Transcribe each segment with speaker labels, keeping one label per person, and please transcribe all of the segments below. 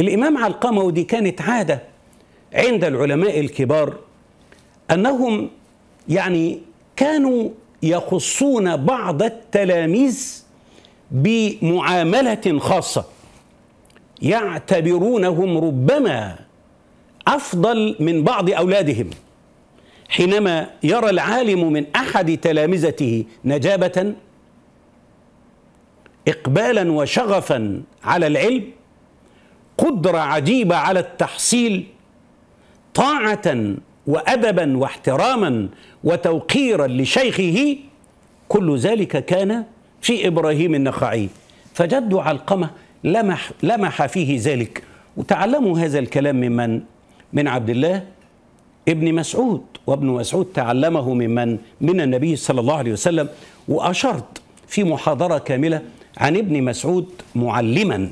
Speaker 1: الإمام علقمة ودي كانت عادة عند العلماء الكبار أنهم يعني كانوا يخصون بعض التلاميذ بمعاملة خاصة يعتبرونهم ربما أفضل من بعض أولادهم حينما يرى العالم من أحد تلامذته نجابة إقبالا وشغفا على العلم قدره عجيبه على التحصيل طاعه وادبا واحتراما وتوقيرا لشيخه كل ذلك كان في ابراهيم النخعي فجد علقمه لمح لمح فيه ذلك وتعلموا هذا الكلام ممن من عبد الله ابن مسعود وابن مسعود تعلمه ممن من النبي صلى الله عليه وسلم واشرت في محاضره كامله عن ابن مسعود معلما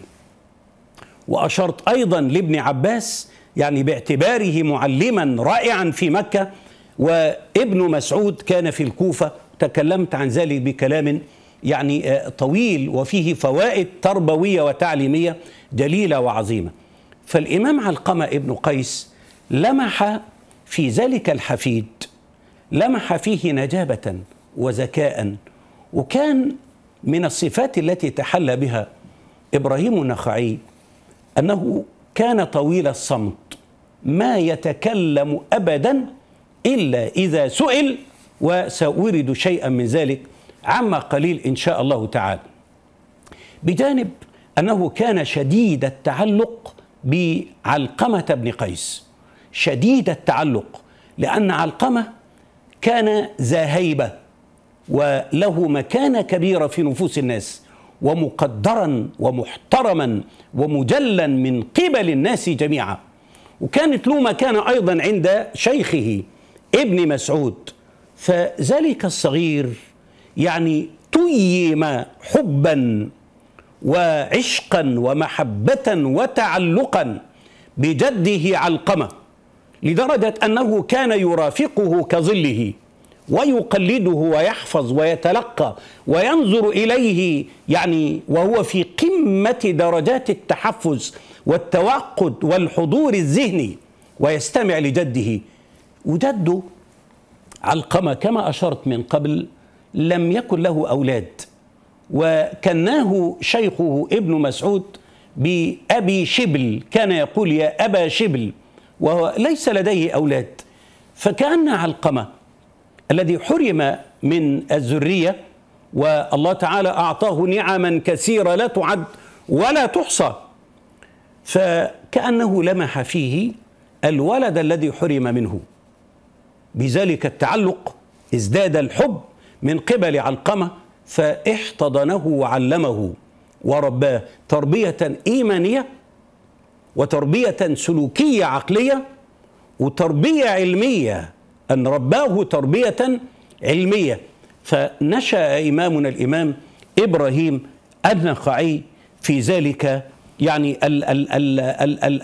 Speaker 1: وأشرت أيضا لابن عباس يعني باعتباره معلما رائعا في مكة وابن مسعود كان في الكوفة تكلمت عن ذلك بكلام يعني آه، طويل وفيه فوائد تربوية وتعليمية جليلة وعظيمة فالإمام علقمة ابن قيس لمح في ذلك الحفيد لمح فيه نجابة وذكاء وكان من الصفات التي تحلى بها إبراهيم النخعي أنه كان طويل الصمت ما يتكلم أبدا إلا إذا سئل وسأورد شيئا من ذلك عما قليل إن شاء الله تعالى بجانب أنه كان شديد التعلق بعلقمة بن قيس شديد التعلق لأن علقمة كان ذا هيبة وله مكانة كبيرة في نفوس الناس ومقدرا ومحترما ومجلا من قبل الناس جميعا وكانت له مكان أيضا عند شيخه ابن مسعود فذلك الصغير يعني تيم حبا وعشقا ومحبة وتعلقا بجده علقمة لدرجة أنه كان يرافقه كظله ويقلده ويحفظ ويتلقى وينظر اليه يعني وهو في قمه درجات التحفز والتوقد والحضور الذهني ويستمع لجده وجده علقمه كما اشرت من قبل لم يكن له اولاد وكناه شيخه ابن مسعود بابي شبل كان يقول يا ابا شبل وهو ليس لديه اولاد فكان علقمه الذي حرم من الذرية والله تعالى أعطاه نعما كثيرة لا تعد ولا تحصى فكأنه لمح فيه الولد الذي حرم منه بذلك التعلق ازداد الحب من قبل علقمة فاحتضنه وعلمه ورباه تربية إيمانية وتربية سلوكية عقلية وتربية علمية أن رباه تربية علمية فنشأ إمامنا الإمام إبراهيم النخعي في ذلك يعني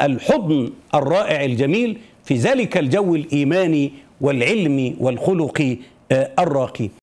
Speaker 1: الحضن الرائع الجميل في ذلك الجو الإيماني والعلمي والخلقي آه، الراقي